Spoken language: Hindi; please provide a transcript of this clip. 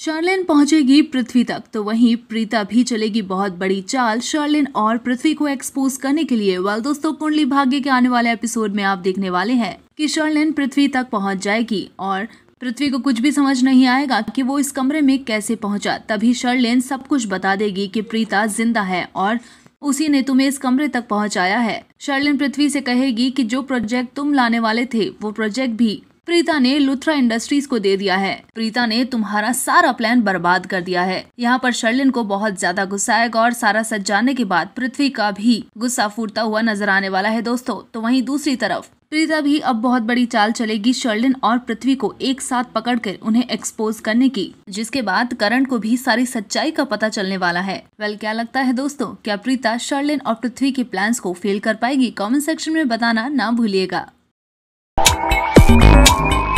शर्लिन पहुंचेगी पृथ्वी तक तो वहीं प्रीता भी चलेगी बहुत बड़ी चाल शर्लिन और पृथ्वी को एक्सपोज करने के लिए वाल दोस्तों कुंडली भाग्य के आने वाले एपिसोड में आप देखने वाले हैं कि शर्लिन पृथ्वी तक पहुंच जाएगी और पृथ्वी को कुछ भी समझ नहीं आएगा कि वो इस कमरे में कैसे पहुंचा तभी शर्लिन सब कुछ बता देगी कि प्रीता जिंदा है और उसी ने तुम्हें इस कमरे तक पहुंचाया है शर्लिन पृथ्वी से कहेगी कि जो प्रोजेक्ट तुम लाने वाले थे वो प्रोजेक्ट भी प्रीता ने लुथरा इंडस्ट्रीज को दे दिया है प्रीता ने तुम्हारा सारा प्लान बर्बाद कर दिया है यहाँ पर शर्लिन को बहुत ज्यादा गुस्सा आएगा और सारा सच जानने के बाद पृथ्वी का भी गुस्सा फूटता हुआ नजर आने वाला है दोस्तों तो वहीं दूसरी तरफ प्रीता भी अब बहुत बड़ी चाल चलेगी शर्लिन और पृथ्वी को एक साथ पकड़कर उन्हें एक्सपोज करने की जिसके बाद करण को भी सारी सच्चाई का पता चलने वाला है वेल क्या लगता है दोस्तों क्या प्रीता शर्लिन और पृथ्वी के प्लान्स को फेल कर पाएगी कमेंट सेक्शन में बताना ना भूलिएगा Música